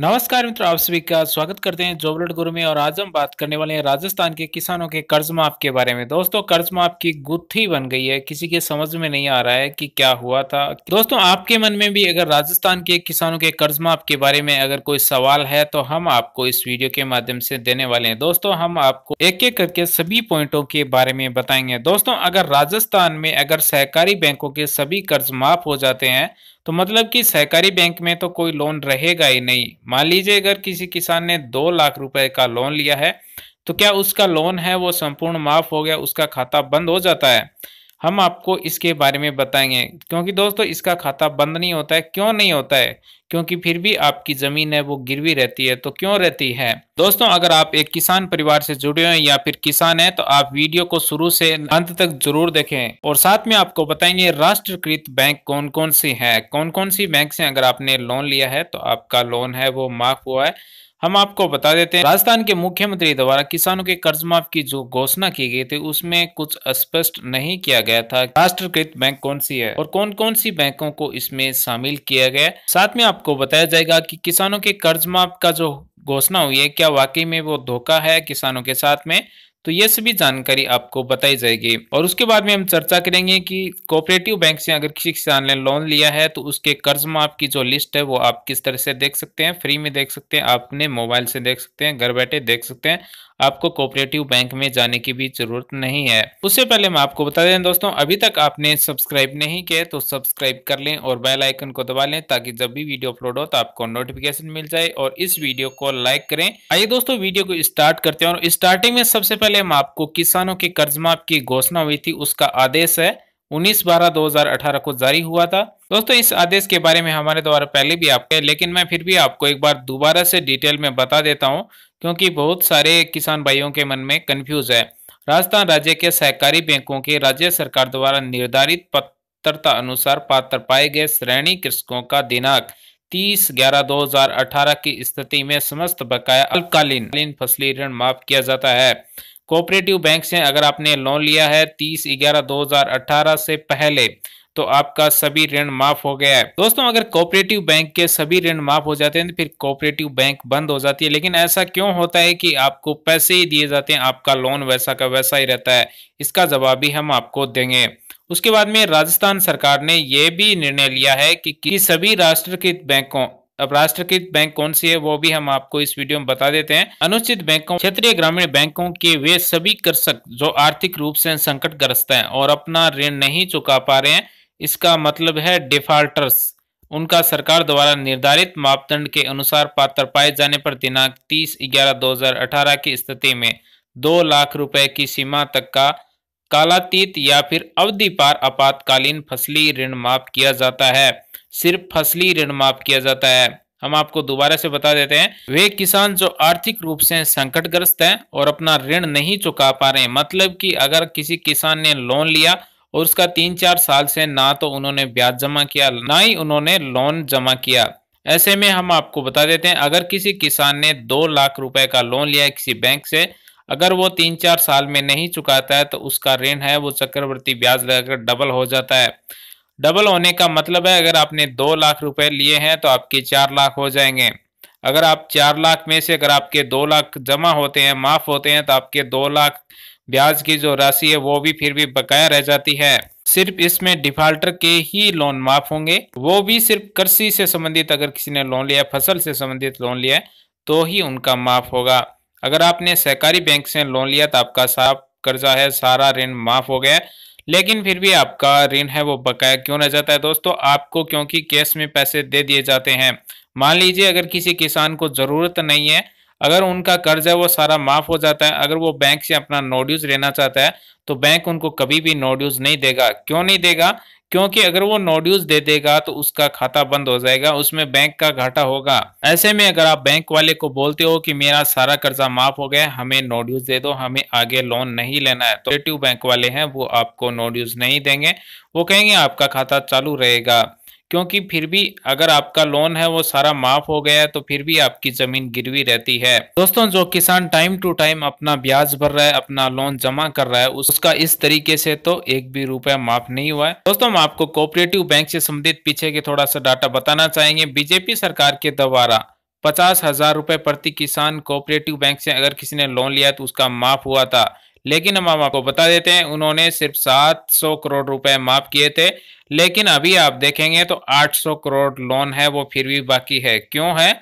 नमस्कार मित्रों आप सभी का स्वागत करते हैं जोबलट गुरु में और आज हम बात करने वाले हैं राजस्थान के किसानों के कर्ज माफ के बारे में दोस्तों कर्ज माफ की गुत्थी बन गई है किसी के समझ में नहीं आ रहा है कि क्या हुआ था दोस्तों आपके मन में भी अगर राजस्थान के किसानों के कर्ज माफ के बारे में अगर कोई सवाल है तो हम आपको इस वीडियो के माध्यम से देने वाले हैं दोस्तों हम आपको एक एक करके सभी पॉइंटों के बारे में बताएंगे दोस्तों अगर राजस्थान में अगर सहकारी बैंकों के सभी कर्ज माफ हो जाते हैं तो मतलब कि सहकारी बैंक में तो कोई लोन रहेगा ही नहीं मान लीजिए अगर किसी किसान ने दो लाख रुपए का लोन लिया है तो क्या उसका लोन है वो संपूर्ण माफ हो गया उसका खाता बंद हो जाता है हम आपको इसके बारे में बताएंगे क्योंकि दोस्तों इसका खाता बंद नहीं होता है क्यों नहीं होता है क्योंकि फिर भी आपकी ज़मीन है वो गिरवी रहती है तो क्यों रहती है दोस्तों अगर आप एक किसान परिवार से जुड़े हैं या फिर किसान हैं तो आप वीडियो को शुरू से अंत तक जरूर देखें और साथ में आपको बताएंगे राष्ट्रकृत बैंक कौन कौन सी है कौन कौन सी बैंक से अगर आपने लोन लिया है तो आपका लोन है वो माफ हुआ है हम आपको बता देते हैं राजस्थान के मुख्यमंत्री द्वारा किसानों के कर्ज माफ की जो घोषणा की गई थी उसमें कुछ स्पष्ट नहीं किया गया था राष्ट्रकृत बैंक कौन सी है और कौन कौन सी बैंकों को इसमें शामिल किया गया साथ में आपको बताया जाएगा कि किसानों के कर्ज माफ का जो घोषणा हुई है क्या वाकई में वो धोखा है किसानों के साथ में तो ये सभी जानकारी आपको बताई जाएगी और उसके बाद में हम चर्चा करेंगे कि कोऑपरेटिव बैंक से अगर किसी किसान ने लोन लिया है तो उसके कर्ज माफ की जो लिस्ट है वो आप किस तरह से देख सकते हैं फ्री में देख सकते हैं आपने मोबाइल से देख सकते हैं घर बैठे देख सकते हैं आपको कोऑपरेटिव बैंक में जाने की भी जरूरत नहीं है उससे पहले मैं आपको बता दें दोस्तों अभी तक आपने सब्सक्राइब नहीं किया तो सब्सक्राइब कर लें और बेल आइकन को दबा लें ताकि जब भी वीडियो अपलोड हो तो आपको नोटिफिकेशन मिल जाए और इस वीडियो को लाइक करें आइए दोस्तों वीडियो को स्टार्ट करते हैं और स्टार्टिंग में सबसे पहले माप आपको किसानों के कर्ज माफ की घोषणा हुई थी उसका आदेश है 19 बारह 2018 को जारी हुआ था दोस्तों इस आदेश के बारे में हमारे द्वारा पहले भी आपके लेकिन मैं फिर भी आपको एक बार दोबारा से डिटेल में बता देता हूँ क्योंकि बहुत सारे किसान भाइयों के मन में कंफ्यूज है राजस्थान राज्य के सहकारी बैंकों के राज्य सरकार द्वारा निर्धारित पत्रता अनुसार पात्र पाए गए श्रेणी कृषकों का दिनांक 30 ग्यारह 2018 की स्थिति में समस्त बकाया अल्पकालीन फसली ऋण माफ किया जाता है कोऑपरेटिव बैंक से अगर आपने लोन लिया है तीस ग्यारह दो हजार अठारह से पहले तो आपका सभी ऋण माफ हो गया है दोस्तों अगर कोऑपरेटिव बैंक के सभी ऋण माफ हो जाते हैं तो फिर कोऑपरेटिव बैंक बंद हो जाती है लेकिन ऐसा क्यों होता है कि आपको पैसे ही दिए जाते हैं आपका लोन वैसा का वैसा ही रहता है इसका जवाब भी हम आपको देंगे उसके बाद में राजस्थान सरकार ने यह भी निर्णय लिया है कि, कि सभी राष्ट्रकृत बैंकों अब राष्ट्रकृत बैंक कौन सी है वो भी हम आपको इस वीडियो में बता देते हैं अनुचित बैंकों क्षेत्रीय ग्रामीण बैंकों के वे सभी कृषक जो आर्थिक रूप से संकट ग्रस्त हैं और अपना ऋण नहीं चुका पा रहे हैं इसका मतलब है डिफॉल्टर्स उनका सरकार द्वारा निर्धारित मापदंड के अनुसार पात्र पाए जाने पर दिनांक तीस ग्यारह दो हजार अठारह की स्थिति में दो लाख रुपए की सीमा तक का कालातीत या फिर अवधि पार आपातकालीन फसली ऋण माफ किया जाता है सिर्फ फसली ऋण माफ किया जाता है हम आपको दोबारा से बता देते हैं वे किसान जो आर्थिक रूप से संकटग्रस्त हैं और अपना ऋण नहीं चुका पा रहे हैं मतलब कि अगर किसी किसान ने लोन लिया और उसका तीन चार साल से ना तो उन्होंने ब्याज जमा किया ना ही उन्होंने लोन जमा किया ऐसे में हम आपको बता देते हैं अगर किसी किसान ने दो लाख रुपए का लोन लिया किसी बैंक से अगर वो तीन चार साल में नहीं चुकाता है तो उसका ऋण है वो चक्रवर्ती ब्याज लगाकर डबल हो जाता है डबल होने का मतलब है अगर आपने दो लाख रुपए लिए हैं तो आपके चार लाख हो जाएंगे अगर आप चार लाख में से अगर आपके दो लाख जमा होते हैं माफ होते हैं तो आपके दो लाख ब्याज की जो राशि है वो भी फिर भी बकाया रह जाती है सिर्फ इसमें डिफाल्टर के ही लोन माफ होंगे वो भी सिर्फ कृषि से संबंधित अगर किसी ने लोन लिया फसल से संबंधित लोन लिया तो ही उनका माफ होगा अगर आपने सहकारी बैंक से लोन लिया तो आपका साफ कर्जा है सारा ऋण माफ हो गया लेकिन फिर भी आपका ऋण है वो बकाया क्यों रह जाता है दोस्तों आपको क्योंकि कैश में पैसे दे दिए जाते हैं मान लीजिए अगर किसी किसान को ज़रूरत नहीं है अगर उनका कर्ज है वो सारा माफ़ हो जाता है अगर वो बैंक से अपना नोड्यूज लेना चाहता है तो बैंक उनको कभी भी नोड्यूज नहीं देगा क्यों नहीं देगा क्योंकि अगर वो नोड्यूज दे देगा तो उसका खाता बंद हो जाएगा उसमें बैंक का घाटा होगा ऐसे में अगर आप बैंक वाले को बोलते हो कि मेरा सारा कर्जा माफ हो गया हमें नोड्यूज दे दो हमें आगे लोन नहीं लेना है तो बैंक वाले हैं वो आपको नोड्यूज नहीं देंगे वो कहेंगे आपका खाता चालू रहेगा क्योंकि फिर भी अगर आपका लोन है वो सारा माफ हो गया है तो फिर भी आपकी जमीन गिरवी रहती है दोस्तों जो किसान टाइम टू टाइम अपना ब्याज भर रहा है अपना लोन जमा कर रहा है उसका इस तरीके से तो एक भी रुपया माफ नहीं हुआ है दोस्तों हम आपको कोऑपरेटिव बैंक से संबंधित पीछे के थोड़ा सा डाटा बताना चाहेंगे बीजेपी सरकार के द्वारा पचास हजार रुपए प्रति किसान कोऑपरेटिव बैंक से अगर किसी ने लोन लिया तो उसका माफ हुआ था लेकिन हम आपको बता देते हैं उन्होंने सिर्फ 700 करोड़ रुपए माफ किए थे लेकिन अभी आप देखेंगे तो 800 करोड़ लोन है वो फिर भी बाकी है क्यों है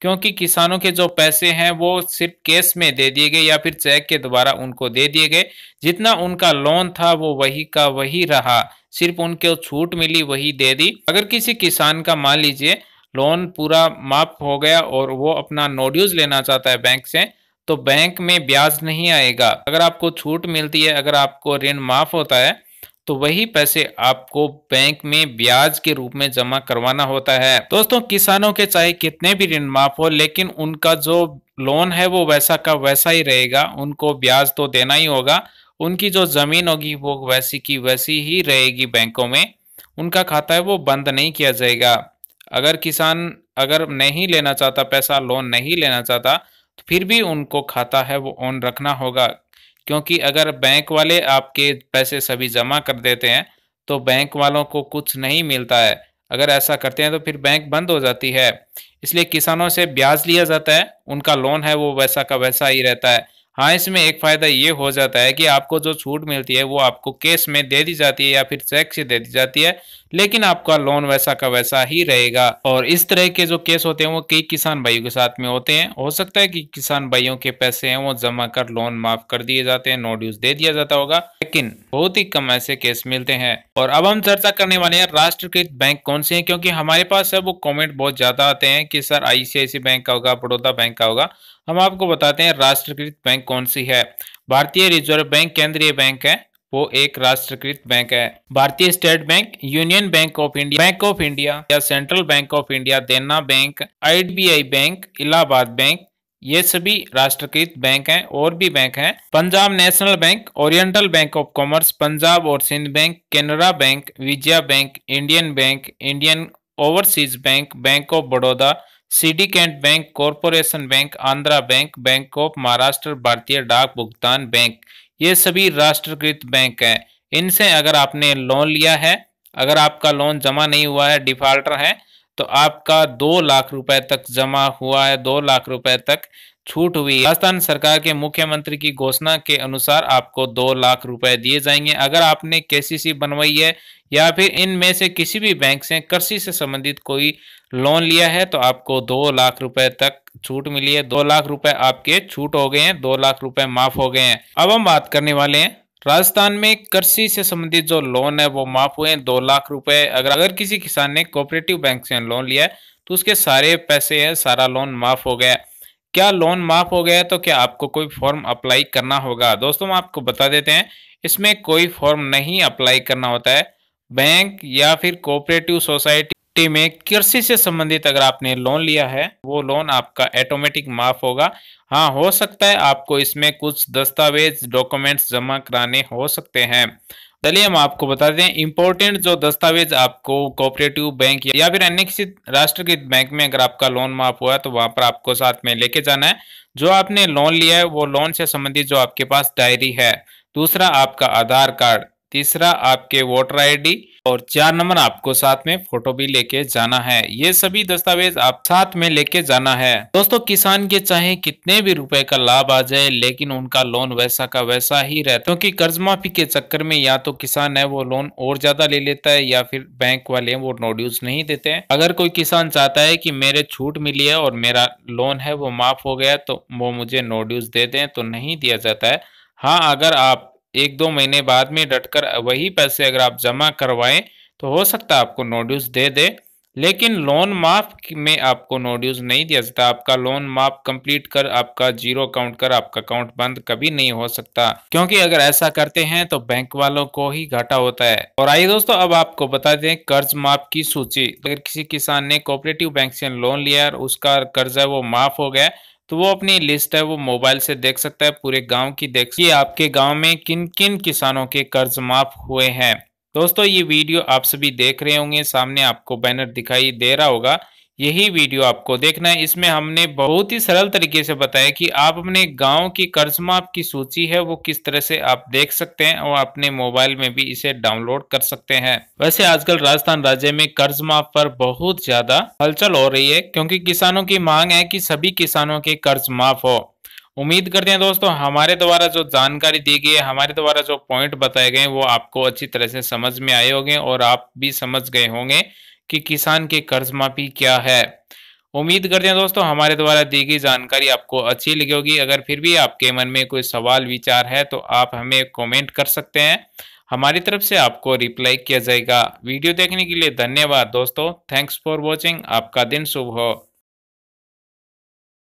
क्योंकि किसानों के जो पैसे हैं वो सिर्फ कैश में दे दिए गए या फिर चेक के द्वारा उनको दे दिए गए जितना उनका लोन था वो वही का वही रहा सिर्फ उनके छूट मिली वही दे दी अगर किसी किसान का मान लीजिए लोन पूरा माफ हो गया और वो अपना नोड्यूज लेना चाहता है बैंक से तो बैंक में ब्याज नहीं आएगा अगर आपको छूट मिलती है अगर आपको ऋण माफ होता है तो वही पैसे आपको बैंक में ब्याज के रूप में जमा करवाना होता है दोस्तों किसानों के चाहे कितने भी ऋण माफ हो लेकिन उनका जो लोन है वो वैसा का वैसा ही रहेगा उनको ब्याज तो देना ही होगा उनकी जो जमीन होगी वो वैसी की वैसी ही रहेगी बैंकों में उनका खाता है वो बंद नहीं किया जाएगा अगर किसान अगर नहीं लेना चाहता पैसा लोन नहीं लेना चाहता तो फिर भी उनको खाता है वो ऑन रखना होगा क्योंकि अगर बैंक वाले आपके पैसे सभी जमा कर देते हैं तो बैंक वालों को कुछ नहीं मिलता है अगर ऐसा करते हैं तो फिर बैंक बंद हो जाती है इसलिए किसानों से ब्याज लिया जाता है उनका लोन है वो वैसा का वैसा ही रहता है हाँ इसमें एक फ़ायदा ये हो जाता है कि आपको जो छूट मिलती है वो आपको केस में दे दी जाती है या फिर चेक से दे दी जाती है लेकिन आपका लोन वैसा का वैसा ही रहेगा और इस तरह के जो केस होते हैं वो कई किसान भाइयों के साथ में होते हैं हो सकता है कि किसान भाइयों के पैसे हैं वो जमा कर लोन माफ कर दिए जाते हैं नोट यूज दे दिया जाता होगा लेकिन बहुत ही कम ऐसे केस मिलते हैं और अब हम चर्चा करने वाले हैं राष्ट्रकृत बैंक कौन से हैं क्योंकि हमारे पास है वो कॉमेंट बहुत ज्यादा आते हैं कि सर आईसीआईसी बैंक का होगा बड़ौदा बैंक का होगा हम आपको बताते हैं राष्ट्रकृत बैंक बैंक कौन सी है भारतीय रिजर्व बैंक केंद्रीय बैंक है वो एक राष्ट्रकृत बैंक है Bharatiya state bank union bank of India bank of India या central bank of India Dena bank IDBI bank Allahabad bank ये सभी राष्ट्रकृत बैंक हैं और भी बैंक हैं Punjab national bank oriental bank of commerce Punjab और Sindh bank Canara bank Vijaya bank Indian bank Indian overseas bank bank of Baroda syndicate bank corporation bank Andhra bank bank of Maharashtra भारतीय डाक भुगतान बैंक ये सभी राष्ट्रकृत बैंक हैं इनसे अगर आपने लोन लिया है अगर आपका लोन जमा नहीं हुआ है डिफाल्टर है तो आपका दो लाख रुपए तक जमा हुआ है दो लाख रुपए तक छूट हुई है राजस्थान सरकार के मुख्यमंत्री की घोषणा के अनुसार आपको दो लाख रुपए दिए जाएंगे अगर आपने केसीसी बनवाई है या फिर इनमें से किसी भी बैंक से कृषि से संबंधित कोई लोन लिया है तो आपको दो लाख रुपए तक छूट मिली है दो लाख रुपए आपके छूट हो गए हैं दो लाख रुपए माफ हो गए हैं अब हम बात करने वाले हैं राजस्थान में कृषि से संबंधित जो लोन है वो माफ हुए हैं दो लाख रुपए अगर अगर किसी किसान ने कोऑपरेटिव बैंक से लोन लिया है तो उसके सारे पैसे हैं सारा लोन माफ हो गया है क्या लोन माफ हो गया तो क्या आपको कोई फॉर्म अप्लाई करना होगा दोस्तों हम आपको बता देते हैं इसमें कोई फॉर्म नहीं अप्लाई करना होता है बैंक या फिर कोऑपरेटिव सोसाइटी में कृषि से संबंधित अगर आपने लोन लिया है वो लोन आपका ऑटोमेटिक माफ होगा हाँ हो सकता है आपको इसमें कुछ दस्तावेज डॉक्यूमेंट्स जमा कराने हो सकते हैं चलिए हम आपको बताते हैं इंपॉर्टेंट जो दस्तावेज आपको कोऑपरेटिव बैंक या फिर अन्य किसी राष्ट्रकृत बैंक में अगर आपका लोन माफ हुआ है तो वहां पर आपको साथ में लेके जाना है जो आपने लोन लिया है वो लोन से संबंधित जो आपके पास डायरी है दूसरा आपका आधार कार्ड तीसरा आपके वोटर आईडी और चार नंबर आपको साथ में फोटो भी लेके जाना है ये सभी दस्तावेज आप साथ में लेके जाना है दोस्तों किसान के चाहे कितने भी रुपए का लाभ आ जाए लेकिन उनका लोन वैसा का वैसा ही रहता है क्योंकि कर्ज माफी के चक्कर में या तो किसान है वो लोन और ज्यादा ले लेता है या फिर बैंक वाले वो नोड्यूज नहीं देते हैं अगर कोई किसान चाहता है की मेरे छूट मिली है और मेरा लोन है वो माफ हो गया तो वो मुझे नोड्यूस दे दे तो नहीं दिया जाता है हाँ अगर आप एक दो महीने बाद में डटकर वही पैसे अगर आप जमा करवाएं तो हो सकता है आपको नो ड्यूज दे दे लेकिन लोन माफ में आपको नो ड्यूज नहीं दिया जाता आपका लोन माफ कंप्लीट कर आपका जीरो अकाउंट कर आपका अकाउंट बंद कभी नहीं हो सकता क्योंकि अगर ऐसा करते हैं तो बैंक वालों को ही घाटा होता है और आइए दोस्तों अब आपको बता दें कर्ज माफ की सूची अगर किसी किसान ने कोऑपरेटिव बैंक से लोन लिया और उसका है वो माफ हो गया तो वो अपनी लिस्ट है वो मोबाइल से देख सकता है पूरे गांव की देख है आपके गांव में किन किन किसानों के कर्ज माफ हुए हैं दोस्तों ये वीडियो आप सभी देख रहे होंगे सामने आपको बैनर दिखाई दे रहा होगा यही वीडियो आपको देखना है इसमें हमने बहुत ही सरल तरीके से बताया कि आप अपने गांव की कर्ज माफ की सूची है वो किस तरह से आप देख सकते हैं और अपने मोबाइल में भी इसे डाउनलोड कर सकते हैं वैसे आजकल राजस्थान राज्य में कर्ज माफ पर बहुत ज्यादा हलचल हो रही है क्योंकि किसानों की मांग है कि सभी किसानों के कर्ज माफ हो उम्मीद करते हैं दोस्तों हमारे द्वारा जो जानकारी दी गई है हमारे द्वारा जो पॉइंट बताए गए वो आपको अच्छी तरह से समझ में आए होंगे और आप भी समझ गए होंगे कि किसान के कर्ज माफी क्या है उम्मीद करते हैं दोस्तों हमारे द्वारा दी गई जानकारी आपको अच्छी लगी होगी अगर फिर भी आपके मन में कोई सवाल विचार है तो आप हमें कमेंट कर सकते हैं हमारी तरफ से आपको रिप्लाई किया जाएगा वीडियो देखने के लिए धन्यवाद दोस्तों थैंक्स फॉर वॉचिंग आपका दिन शुभ हो